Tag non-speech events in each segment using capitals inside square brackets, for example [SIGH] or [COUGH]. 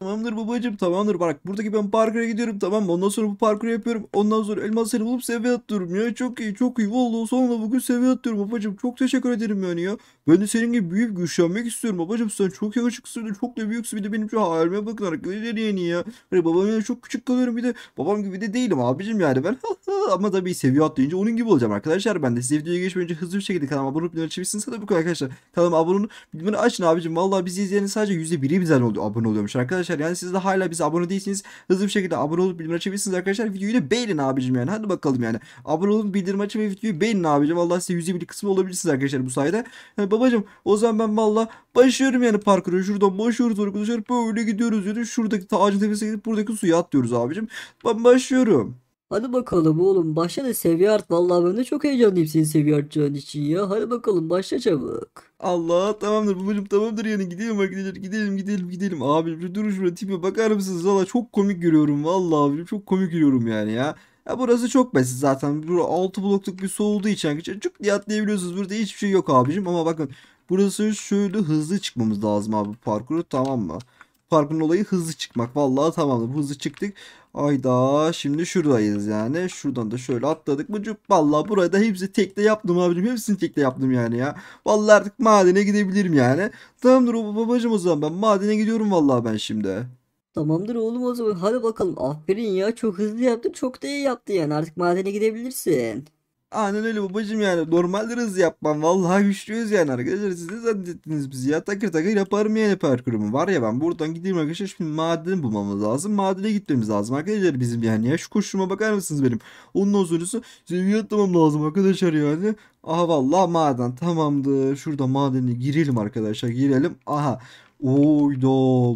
Tamamdır babacım tamamdır bak buradaki ben parkura gidiyorum tamam mı? Ondan sonra bu parkuru yapıyorum. Ondan sonra elmasları bulup seviye atlıyorum ya. Çok iyi çok iyi. Vallahi sonunda bugün seviye atlıyorum babacım. Çok teşekkür ederim yani ya. Ben de senin gibi büyük güçlenmek istiyorum babacım. Sen çok yakışıklısın. Çok da büyüksün. Bir de benim şu halime bakın arkadaşlar yani ya. Böyle hani babam yani çok küçük kalıyorum bir de. Babam gibi de değilim abicim yani ben. [LAUGHS] Ama tabii seviye atlayınca onun gibi olacağım arkadaşlar. Ben de size videoya geçmeyince hızlı bir şekilde kanalıma abone olup bildirimleri açabilirsiniz. bu kadar arkadaşlar. Kanalıma abone olup bildirimleri açın abicim. Valla bizi izleyenin sadece %1'i bizden oluyor. Abone oluyormuş arkadaşlar arkadaşlar. Yani siz de hala bize abone değilsiniz. Hızlı bir şekilde abone olup bildirim açabilirsiniz arkadaşlar. Videoyu da beğenin abicim yani. Hadi bakalım yani. Abone olun, bildirim açın ve videoyu beğenin abicim. Vallahi size yüzde bir kısmı olabilirsiniz arkadaşlar bu sayede. Yani babacım o zaman ben valla başlıyorum yani parkuru. Şuradan başlıyoruz arkadaşlar. Böyle gidiyoruz yani. Şuradaki ağacın tepesine gidip buradaki suya atlıyoruz abicim. Ben başlıyorum. Hadi bakalım oğlum başla da seviye art. Vallahi ben de çok heyecanlıyım senin seviye artacağın için ya. Hadi bakalım başla çabuk. Allah tamamdır babacım tamamdır yani gidelim arkadaşlar gidelim gidelim gidelim. Abi dur şurada tipe bakar mısınız? Valla çok komik görüyorum valla abicim çok komik görüyorum yani ya. Ya burası çok basit zaten. Burada 6 blokluk bir su olduğu için arkadaşlar cuk diye atlayabiliyorsunuz. Burada hiçbir şey yok abicim ama bakın burası şöyle hızlı çıkmamız lazım abi parkuru tamam mı? Parkurun olayı hızlı çıkmak. Vallahi tamamdır. Hızlı çıktık. Ayda şimdi şuradayız yani. Şuradan da şöyle atladık mı vallahi Valla da hepsi tekte yaptım abicim. Hepsini tekte yaptım yani ya. Valla artık madene gidebilirim yani. Tamamdır babacım o zaman ben madene gidiyorum vallahi ben şimdi. Tamamdır oğlum o zaman hadi bakalım. Aferin ya çok hızlı yaptın çok da iyi yaptın yani artık madene gidebilirsin. Aynen öyle babacım yani. Normaldir hız yapmam. Vallahi güçlüyüz yani arkadaşlar. Siz ne zannettiniz bizi ya? Takır takır yaparım yani parkurumu. Var ya ben buradan gideyim arkadaşlar. Şimdi madeni bulmamız lazım. Madene gitmemiz lazım arkadaşlar bizim yani. Ya şu koşuma bakar mısınız benim? Ondan sonrası seviye atlamam lazım arkadaşlar yani. Aha vallahi maden tamamdır. Şurada madene girelim arkadaşlar. Girelim. Aha. Oyda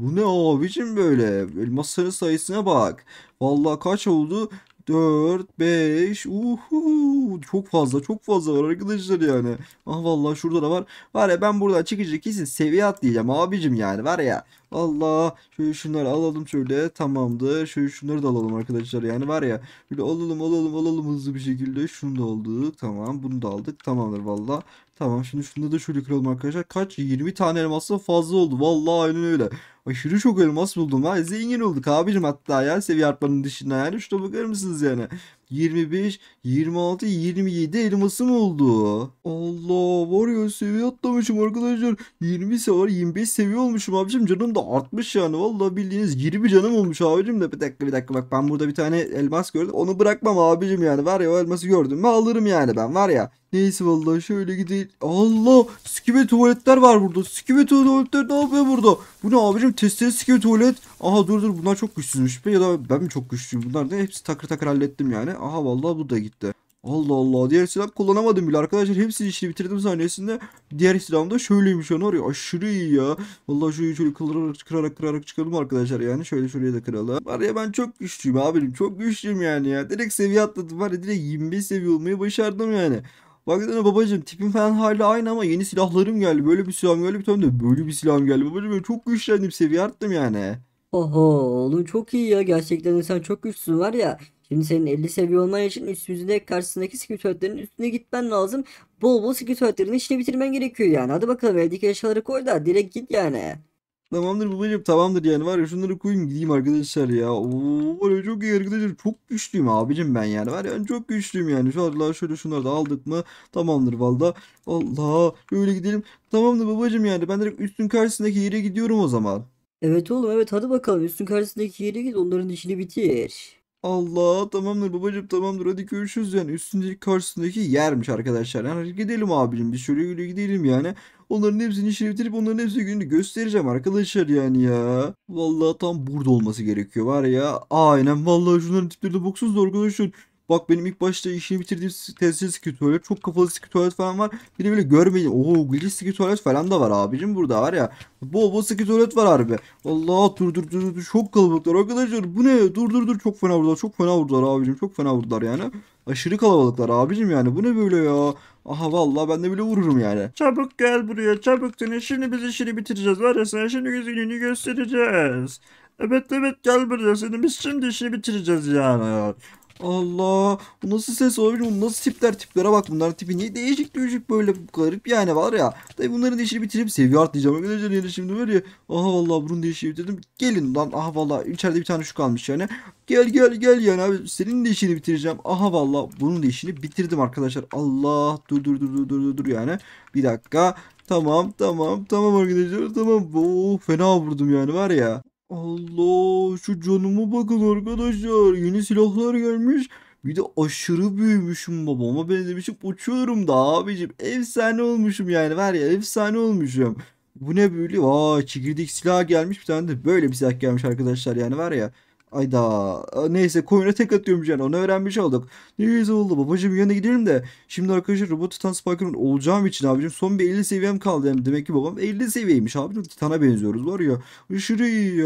bu ne abicim böyle elmasların sayısına bak. Vallahi kaç oldu? 4, 5. Uhu. Çok fazla çok fazla var arkadaşlar yani. Ah vallahi şurada da var. Var ya ben buradan çıkacak kesin seviye atlayacağım abicim yani var ya. Allah şöyle şunları alalım şöyle tamamdır. Şöyle şunları da alalım arkadaşlar yani var ya. Böyle alalım alalım alalım hızlı bir şekilde. Şunu da aldık tamam bunu da aldık tamamdır vallahi Tamam şimdi şunda da şöyle kıralım arkadaşlar. Kaç? 20 tane elmas da fazla oldu. Vallahi aynen öyle. Aşırı çok elmas buldum ha. Zengin olduk abicim hatta ya seviye artmanın dışında yani. Şuna bakar mısınız yani. 25, 26, 27 mı oldu. Allah var ya seviye atlamışım arkadaşlar. 20 seviye 25 seviye olmuşum abicim. Canım da artmış yani. Valla bildiğiniz 20 canım olmuş abicim de. Bir dakika bir dakika bak ben burada bir tane elmas gördüm. Onu bırakmam abicim yani. Var ya o elması gördüm mü alırım yani ben var ya. Neyse vallahi şöyle gidelim. Allah skibe tuvaletler var burada. Skibe tuvaletler ne yapıyor burada? Bu ne abicim testere skibe tuvalet. Aha dur dur bunlar çok güçsüzmüş. Ya da ben mi çok güçlüyüm bunlar ne? Hepsi takır takır hallettim yani. Aha vallahi bu da gitti. Allah Allah diğer silah kullanamadım bile arkadaşlar hepsini işini bitirdim saniyesinde diğer silahım da şöyleymiş onu arıyor aşırı iyi ya Vallahi şu şöyle kırarak kırarak kırarak çıkalım arkadaşlar yani şöyle şuraya da kıralım var ya ben çok güçlüyüm abim çok güçlüyüm yani ya direkt seviye atladım var ya direkt 25 seviye olmayı başardım yani Bakın babacım tipim falan hala aynı ama yeni silahlarım geldi. Böyle bir silahım geldi bir tane de böyle bir silahım geldi. Babacım ben çok güçlendim seviye arttım yani. Oho oğlum çok iyi ya gerçekten sen çok güçsün var ya Şimdi senin 50 seviye olman için üst yüzüne karşısındaki skill üstüne gitmen lazım. Bol bol skill işini bitirmen gerekiyor yani. Hadi bakalım evdeki eşyaları koy da direkt git yani. Tamamdır babacım tamamdır yani var ya şunları koyayım gideyim arkadaşlar ya. Ooo çok iyi arkadaşlar çok güçlüyüm abicim ben yani var ya çok güçlüyüm yani. Şu Allah şöyle şunları da aldık mı tamamdır valla. Allah öyle gidelim tamamdır babacım yani ben direkt üstün karşısındaki yere gidiyorum o zaman. Evet oğlum evet hadi bakalım üstün karşısındaki yere git onların işini bitir. Allah tamamdır babacım tamamdır hadi görüşürüz yani üstündeki karşısındaki yermiş arkadaşlar. Yani gidelim abicim biz şöyle yürü gidelim yani. Onların hepsini işini bitirip onların hepsini günü göstereceğim arkadaşlar yani ya. Vallahi tam burada olması gerekiyor var ya. Aynen vallahi şunların tipleri de boksuz arkadaşlar. Bak benim ilk başta işini bitirdiğim tesisli siki tuvalet. Çok kafalı siki tuvalet falan var. Bir de böyle görmediğim. Oo glitch siki tuvalet falan da var abicim burada var ya. Bol bol siki tuvalet var harbi. Allah dur dur dur dur. Çok kalabalıklar arkadaşlar. Bu ne? Dur dur dur. Çok fena vurdular. Çok fena vurdular abicim. Çok fena vurdular yani. Aşırı kalabalıklar abicim yani. Bu ne böyle ya? Aha vallahi ben de bile vururum yani. Çabuk gel buraya çabuk seni. Şimdi biz işini bitireceğiz var ya sana şimdi gözünü göstereceğiz. Evet evet gel buraya seni biz şimdi işini bitireceğiz yani. Allah bu nasıl ses olabilir bu nasıl tipler tiplere bak bunların tipi niye değişik değişik böyle garip yani var ya. Tabi bunların işini bitirip seviye atlayacağım arkadaşlar yani şimdi var ya. Aha vallahi bunun değişini bitirdim gelin lan aha vallahi içeride bir tane şu kalmış yani. Gel gel gel yani abi senin de işini bitireceğim. Aha vallahi bunun da işini bitirdim arkadaşlar. Allah dur dur dur dur dur dur yani. Bir dakika. Tamam tamam tamam arkadaşlar tamam. Oh fena vurdum yani var ya. Allah şu canıma bakın arkadaşlar. Yeni silahlar gelmiş. Bir de aşırı büyümüşüm babama benzemişim. Uçuyorum da abicim. Efsane olmuşum yani var ya efsane olmuşum. Bu ne böyle? Aa çekirdek silah gelmiş bir tane de böyle bir silah gelmiş arkadaşlar yani var ya. Ayda. Neyse koyuna tek atıyormuş yani. Onu öğrenmiş olduk. Neyse oldu babacım yanına gidelim de. Şimdi arkadaşlar robot Titan Spiker'ın olacağım için abicim son bir 50 seviyem kaldı. Yani demek ki babam 50 seviyeymiş abicim. Titan'a benziyoruz var ya. Aşırı iyi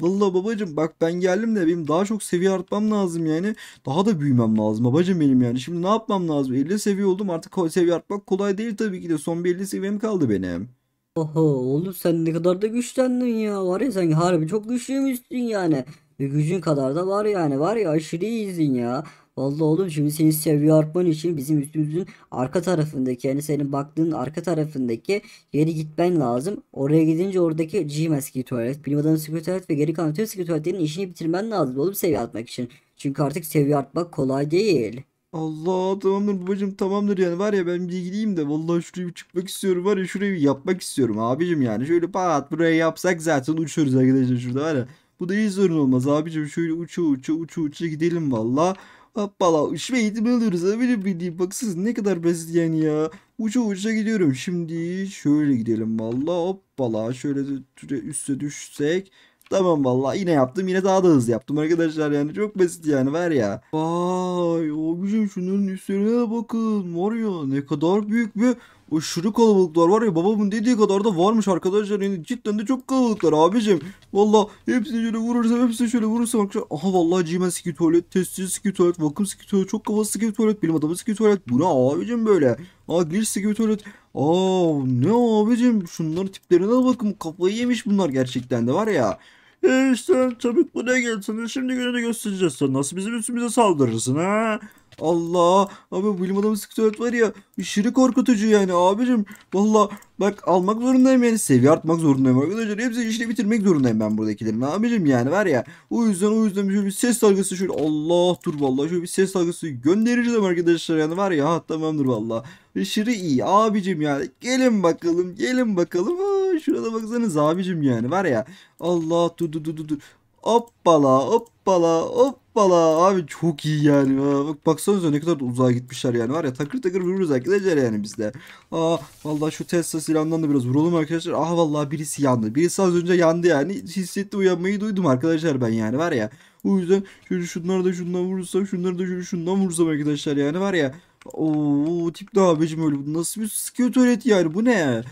Valla babacım bak ben geldim de benim daha çok seviye artmam lazım yani. Daha da büyümem lazım babacım benim yani. Şimdi ne yapmam lazım? 50 seviye oldum artık seviye artmak kolay değil tabii ki de. Son bir 50 seviyem kaldı benim. Oho oğlum sen ne kadar da güçlendin ya. Var ya sen harbi çok güçlüymüşsün yani gücün kadar da var yani var ya aşırı iyisin ya. Vallahi oğlum şimdi seni seviye artman için bizim üstümüzün arka tarafındaki yani senin baktığın arka tarafındaki yeri gitmen lazım. Oraya gidince oradaki GMSK tuvalet, bilim adamı tuvalet ve geri kalan tüm tuvaletlerin işini bitirmen lazım oğlum seviye atmak için. Çünkü artık seviye artmak kolay değil. Allah tamamdır babacım tamamdır yani var ya ben bir gideyim de vallahi şuraya bir çıkmak istiyorum var ya şurayı bir yapmak istiyorum abicim yani şöyle pat buraya yapsak zaten uçuruz arkadaşlar şurada var ya bu da hiç zorun olmaz abicim. Şöyle uça uça uça uça gidelim valla. Hoppala uçma eğitimi alıyoruz abicim bildiğin. siz ne kadar basit yani ya. Uça uça gidiyorum. Şimdi şöyle gidelim valla. Hoppala şöyle üste düşsek. Tamam vallahi yine yaptım yine daha da hızlı yaptım arkadaşlar yani çok basit yani ver ya. Vay abicim şunun üstlerine de bakın var ya ne kadar büyük bir aşırı kalabalıklar var ya babamın dediği kadar da varmış arkadaşlar yani cidden de çok kalabalıklar abicim. Valla hepsini şöyle vurursam hepsini şöyle vurursam arkadaşlar. Aha valla cimen man Tuvalet, testi Ski Tuvalet, Vakum Ski Tuvalet, Çok Kafa Ski Tuvalet, Bilim Adamı Ski Tuvalet. Bu ne abicim böyle? Aa giriş Ski Tuvalet. Aa ne abicim şunların tiplerine bakın kafayı yemiş bunlar gerçekten de var ya. E işte çabuk buraya gel sana şimdi gününü göstereceğiz sen nasıl bizim üstümüze saldırırsın ha? Allah abi bilim adamı Squidward var ya aşırı korkutucu yani abicim. Valla bak almak zorundayım yani seviye artmak zorundayım arkadaşlar. Hepsi işini bitirmek zorundayım ben buradakilerin abicim yani var ya. O yüzden o yüzden şöyle bir ses dalgası şöyle Allah dur valla şöyle bir ses dalgası göndereceğim arkadaşlar yani var ya tamamdır valla. Aşırı iyi abicim yani gelin bakalım gelin bakalım. Ha. [LAUGHS] şurada baksanız abicim yani var ya. Allah dur dur dur dur. Hoppala hoppala hoppala abi çok iyi yani. Aa, bak baksanıza ne kadar da uzağa gitmişler yani var ya takır takır vururuz arkadaşlar yani bizde de. Aa vallahi şu Tesla silahından da biraz vuralım arkadaşlar. Ah vallahi birisi yandı. Birisi az önce yandı yani. Hissetti uyanmayı duydum arkadaşlar ben yani var ya. O yüzden şöyle şunları da şundan vurursam şunları da şöyle şundan vurursam arkadaşlar yani var ya. o tip ne abicim öyle nasıl bir skelet yani bu ne?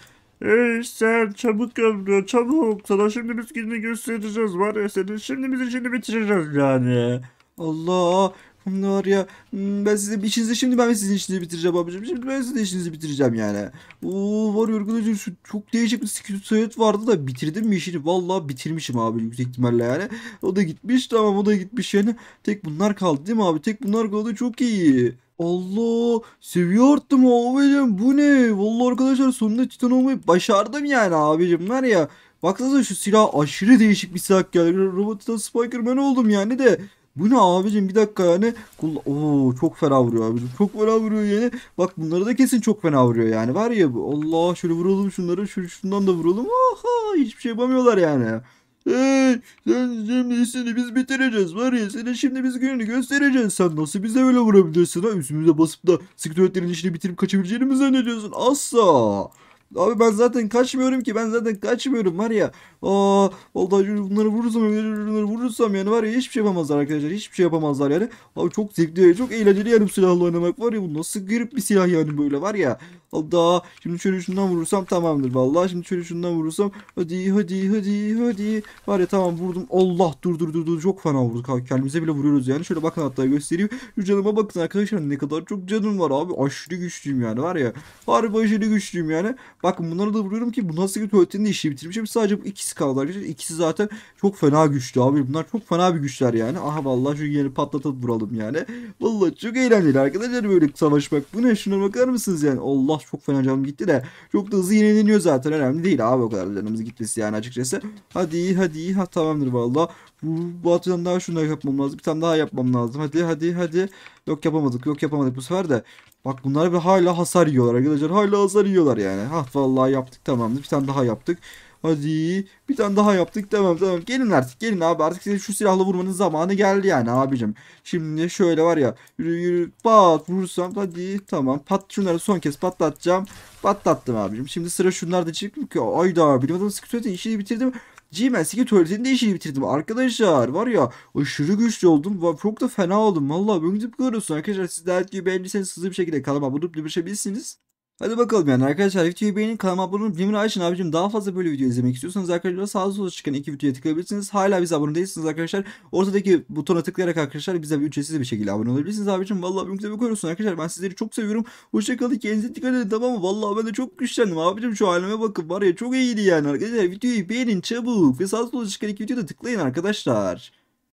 Ey sen çabuk ömrü çabuk. Sana şimdi biz gününü göstereceğiz var ya senin. Şimdi biz işini bitireceğiz yani. Allah ne var ya hmm, ben sizin işinizi şimdi ben sizin işinizi bitireceğim abicim. Şimdi ben sizin işinizi bitireceğim yani. Oo var yorgun çok değişik bir sayet vardı da bitirdim mi işini? Vallahi bitirmişim abi yüksek ihtimalle yani. O da gitmiş tamam o da gitmiş yani. Tek bunlar kaldı değil mi abi? Tek bunlar kaldı çok iyi. Allah seviye arttı mı abicim bu ne? Vallahi arkadaşlar sonunda titan olmayı başardım yani abicim var ya. Baksanıza şu silah aşırı değişik bir silah geldi. Robot Titan Spikerman oldum yani de. Bu ne abicim bir dakika yani. Oo çok fena vuruyor abicim. Çok fena vuruyor yani. Bak bunları da kesin çok fena vuruyor yani. Var ya bu. Allah şöyle vuralım şunları. Şu, şundan da vuralım. Aha hiçbir şey yapamıyorlar yani. Hey, sen şimdi seni biz bitireceğiz var ya seni şimdi biz gününü göstereceğiz. Sen nasıl bize böyle vurabilirsin ha? Üstümüze basıp da sıkı işini bitirip kaçabileceğini mi zannediyorsun? Asla. Abi ben zaten kaçmıyorum ki. Ben zaten kaçmıyorum var ya. Aa, vallahi bunları vurursam, bunları vurursam yani var ya hiçbir şey yapamazlar arkadaşlar. Hiçbir şey yapamazlar yani. Abi çok zevkli, çok eğlenceli yani silahla oynamak var ya. Bu nasıl garip bir silah yani böyle var ya. Allah şimdi şöyle şundan vurursam tamamdır vallahi. Şimdi şöyle şundan vurursam hadi hadi hadi hadi. Var ya tamam vurdum. Allah dur dur dur dur çok fena vurduk. Kendimize bile vuruyoruz yani. Şöyle bakın hatta göstereyim. Şu canıma bakın arkadaşlar ne kadar çok canım var abi. Aşırı güçlüyüm yani var ya. Harbi aşırı güçlüyüm yani. Bakın bunları da vuruyorum ki bu nasıl kötü de işi bitirmişim. Sadece bu ikisi kaldı arkadaşlar. İkisi zaten çok fena güçlü abi. Bunlar çok fena bir güçler yani. Aha vallahi şu yeri patlatıp vuralım yani. Vallahi çok eğlenceli arkadaşlar böyle savaşmak. Bu ne şunlara bakar mısınız yani? Allah çok fena canım gitti de. Çok da hızlı yenileniyor zaten. Önemli değil abi o kadar canımız gitmesi yani açıkçası. Hadi hadi ha tamamdır valla. Bu, bu atıdan daha şunları yapmam lazım. Bir tane daha yapmam lazım. Hadi hadi hadi. Yok yapamadık. Yok yapamadık bu sefer de. Bak bunlar bir hala hasar yiyorlar arkadaşlar. Hala hasar yiyorlar yani. Ha ah, vallahi yaptık tamamdır. Bir tane daha yaptık. Hadi bir tane daha yaptık tamam tamam gelin artık gelin abi artık size şu silahla vurmanın zamanı geldi yani abicim. Şimdi şöyle var ya yürü yürü pat vursam hadi tamam pat şunları son kez patlatacağım patlattım abicim. Şimdi sıra şunlarda çıkmıyor ki ayda bilim adamı sıkıntı işi bitirdim G-Man Siki tuvaletini de işini bitirdim arkadaşlar. Var ya aşırı güçlü oldum. Çok da fena oldum. Valla bugün de görüyorsun arkadaşlar. Siz de gibi beğendiyseniz hızlı bir şekilde kanalıma abone olup Hadi bakalım yani arkadaşlar videoyu beğenin kanalıma abone olun. Bilimini açın abicim daha fazla böyle video izlemek istiyorsanız arkadaşlar sağa sola çıkan iki videoya tıklayabilirsiniz. Hala bize abone değilsiniz arkadaşlar. Ortadaki butona tıklayarak arkadaşlar bize bir ücretsiz bir şekilde abone olabilirsiniz abicim. Valla bir bir koyuyorsun arkadaşlar ben sizleri çok seviyorum. Hoşçakalın kendinize dikkat edin tamam mı? Valla ben de çok güçlendim abicim şu halime bakın var ya çok iyiydi yani arkadaşlar. Videoyu beğenin çabuk ve sağa sola çıkan iki videoya da tıklayın arkadaşlar.